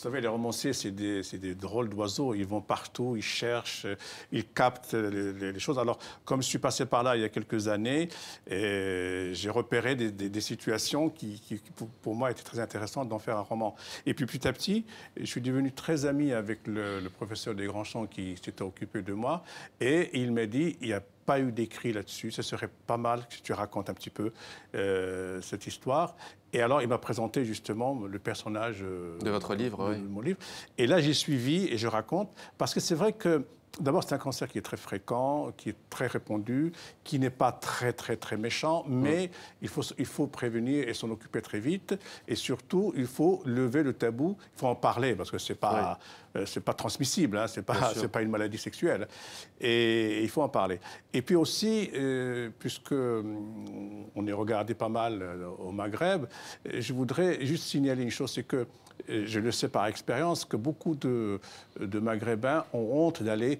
Vous savez, les romanciers, c'est des, drôles d'oiseaux. Ils vont partout, ils cherchent, euh, ils captent les, choses. Alors, comme je suis passé par là il y a quelques années, j'ai repéré des, situations qui, pour, moi, étaient très intéressantes d'en faire un roman. Et puis, petit à petit, je suis devenu très ami avec le, professeur des Grands Champs qui s'était occupé de moi. Et il m'a dit, il y a pas eu d'écrit là-dessus. Ce serait pas mal que tu racontes un petit peu euh, cette histoire. Et alors, il m'a présenté justement le personnage. Euh, de votre livre, mon livre. Et là, j'ai suivi et je raconte. Parce que c'est vrai que D'abord, c'est un cancer qui est très fréquent, qui est très répandu, qui n'est pas très, très, très méchant, mais il, faut, il faut prévenir et s'en occuper très vite. Et surtout, il faut lever le tabou, il faut en parler, parce que ce n'est pas, euh, c'est pas transmissible, hein, ce n'est pas, une maladie sexuelle. Et, il faut en parler. Et puis aussi, euh, puisque hum, on est regardé pas mal euh, au Maghreb, je voudrais juste signaler une chose, c'est que euh, je le sais par expérience, que beaucoup de, de Maghrébins ont honte d'aller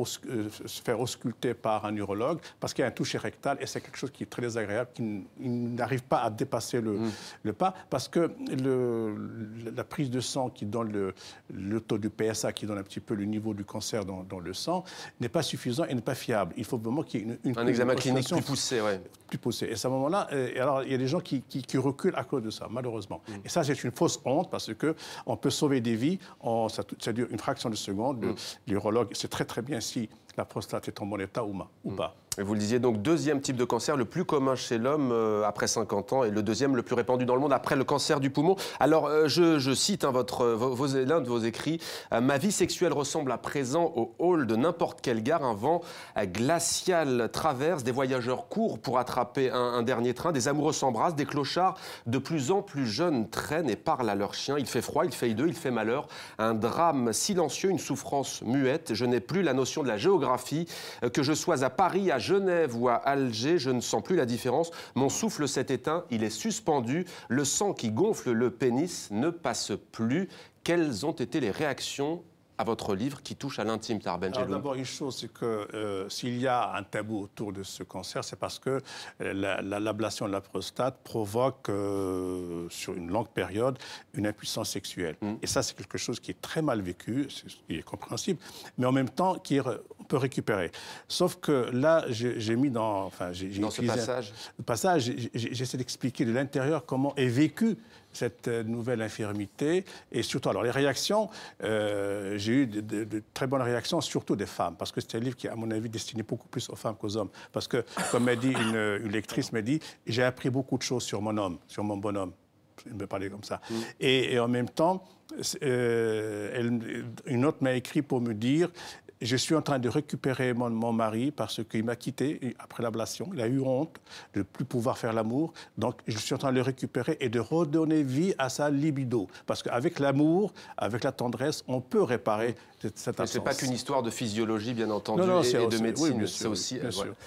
Euh, se faire ausculter par un urologue parce qu'il y a un toucher rectal et c'est quelque chose qui est très désagréable, qui n'arrive pas à dépasser le, mm. pas parce que le, la prise de sang qui donne le, le, taux du PSA, qui donne un petit peu le niveau du cancer dans, le sang, n'est pas suffisant et n'est pas fiable. Il faut vraiment qu'il y ait une, un examen clinique plus poussé. Plus poussé. Et à ce moment-là, euh, alors il y a des gens qui, reculent à cause de ça, malheureusement. Mm. Et ça, c'est une fausse honte parce que on peut sauver des vies, en, ça, dure une fraction de seconde. Mm. L'urologue, c'est très très bien si la prostate est en bon état ou mm. pas vous le disiez donc, deuxième type de cancer le plus commun chez l'homme euh, après 50 ans et le deuxième le plus répandu dans le monde après le cancer du poumon. Alors, euh, je, cite hein, euh, vos, l'un de vos écrits Ma vie sexuelle ressemble à présent au hall de n'importe quelle gare. Un vent glacial traverse, des voyageurs courent pour attraper un, dernier train, des amoureux s'embrassent, des clochards de plus en plus jeunes traînent et parlent à leur chien. Il fait froid, il fait hideux, il fait malheur. Un drame silencieux, une souffrance muette. Je n'ai plus la notion de la géographie. Que je sois à Paris, à Genève ou à Alger, je ne sens plus la différence. Mon souffle s'est éteint, il est suspendu. Le sang qui gonfle le pénis ne passe plus. Quelles ont été les réactions à votre livre qui touche à l'intime, Tarbengelou D'abord, une chose, c'est que euh, s'il y a un tabou autour de ce cancer, c'est parce que euh, la l'ablation de la prostate provoque, euh, sur une longue période, une impuissance sexuelle. Mm. Et ça, c'est quelque chose qui est très mal vécu, qui est compréhensible, mais en même temps qui est récupérer. Sauf que là, j'ai mis dans... Enfin, dans ce passage passage, j'essaie d'expliquer de l'intérieur comment est vécue cette euh, nouvelle infirmité et surtout alors les réactions euh, j'ai eu de, très bonnes réactions surtout des femmes parce que c'est un livre qui à mon avis destiné beaucoup plus aux femmes qu'aux hommes parce que comme m'a dit une, lectrice m'a dit j'ai appris beaucoup de choses sur mon homme sur mon bonhomme il me parlait comme ça. Mm. Et, en même temps, euh, une autre m'a écrit pour me dire je suis en train de récupérer mon, mari parce qu'il m'a quitté après l'ablation. Il a eu honte de ne plus pouvoir faire l'amour. Donc, je suis en train de le récupérer et de redonner vie à sa libido. Parce qu'avec l'amour, avec la tendresse, on peut réparer cette, cette absence. Ce n'est pas qu'une histoire de physiologie, bien entendu, et, de médecine. c'est aussi...